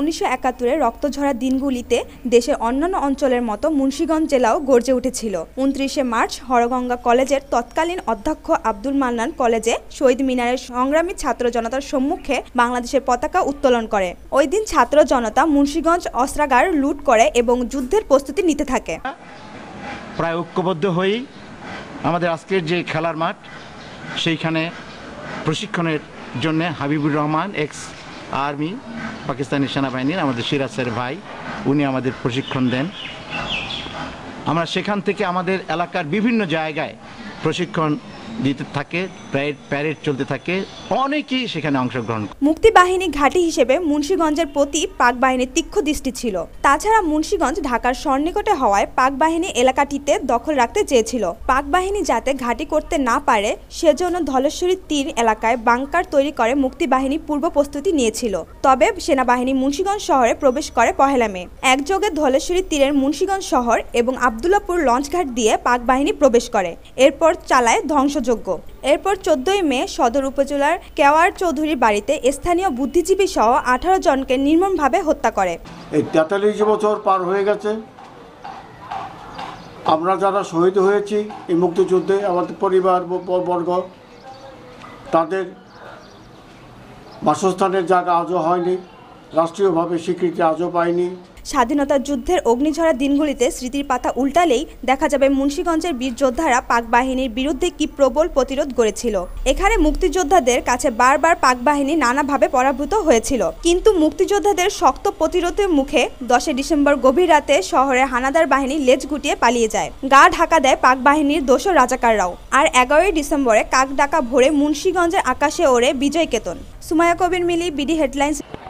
উনিশশো একাত্তরের রক্তঝরা দিনগুলিতে দেশের অন্যান্য অঞ্চলের মতো মুন্সীগঞ্জ জেলাও গর্জে উঠেছিল উনত্রিশে মার্চ হরগঙ্গা কলেজের তৎকালীন অধ্যক্ষ আব্দুল মান্নান কলেজে শহীদ মিনারের সংগ্রামী ছাত্র জনতার সম্মুখে বাংলাদেশের পতাকা উত্তোলন করে ওই দিন ছাত্র জনতা মুন্সীগঞ্জ অস্ত্রাগার লুট করে এবং যুদ্ধের প্রস্তুতি নিতে থাকে প্রায় ঐক্যবদ্ধ হয়েই আমাদের আজকের যে খেলার মাঠ সেইখানে প্রশিক্ষণের জন্য হাবিবুর রহমান এক্স আর্মি পাকিস্তানি সেনাবাহিনীর আমাদের সিরাজ স্যার ভাই উনি আমাদের প্রশিক্ষণ দেন আমরা সেখান থেকে আমাদের এলাকার বিভিন্ন জায়গায় প্রশিক্ষণ দিতে থাকে প্যারেড চলতে থাকে অনেকেই সেখানে অংশগ্রহণ মুক্তি বাহিনী ঘাঁটি হিসেবে মুন্সীগঞ্জের প্রতি পাক বাহিনীর তীক্ষ্ণ দৃষ্টি ছিল তাছাড়া মুন্সীগঞ্জ ঢাকার স্বর্ণিকটে হওয়ায় পাক বাহিনী এলাকাটিতে দখল রাখতে চেয়েছিল পাক বাহিনী যাতে ঘাঁটি করতে না পারে সেজন্য ধলেশ্বরী তীর এলাকায় বাংকার তৈরি করে মুক্তি বাহিনী পূর্ব প্রস্তুতি নিয়েছিল তবে সেনাবাহিনী মুন্সীগঞ্জ শহরে প্রবেশ করে পহেলা মে একযোগে ধলেশ্বরী তীরের মুন্সীগঞ্জ শহর এবং আবদুল্লাপুর লঞ্চঘাট দিয়ে পাক বাহিনী প্রবেশ করে এরপর চালায় ধ্বংস গ্রহণযোগ্য এরপর চোদ্দই মে সদর উপজেলার কেওয়ার চৌধুরীর বাড়িতে স্থানীয় বুদ্ধিজীবী সহ আঠারো জনকে নির্মমভাবে হত্যা করে এই তেতাল্লিশ বছর পার হয়ে গেছে আমরা যারা শহীদ হয়েছি এই মুক্তিযুদ্ধে আমাদের পরিবার বর্গ তাদের বাসস্থানের জায়গা আজও হয়নি রাষ্ট্রীয়ভাবে স্বীকৃতি আজও পায়নি স্বাধীনতা যুদ্ধের অগ্নিঝরা দিনগুলিতে স্মৃতির পাতা উল্টালেই দেখা যাবে মুন্সীগঞ্জের বীর যোদ্ধারা পাক বাহিনীর বিরুদ্ধে কি প্রবল প্রতিরোধ গড়েছিল এখানে মুক্তিযোদ্ধাদের কাছে বারবার পাক বাহিনী নানাভাবে পরাভূত হয়েছিল কিন্তু মুক্তিযোদ্ধাদের শক্ত প্রতিরোধের মুখে দশে ডিসেম্বর গভীর রাতে শহরে হানাদার বাহিনী লেজ গুটিয়ে পালিয়ে যায় গা ঢাকা দেয় পাক বাহিনীর দোষ রাজাকাররাও আর এগারোই ডিসেম্বরে কাক ডাকা ভোরে মুন্সীগঞ্জের আকাশে ওড়ে বিজয় কেতন সুমায়া কবির মিলি বিডি হেডলাইন্স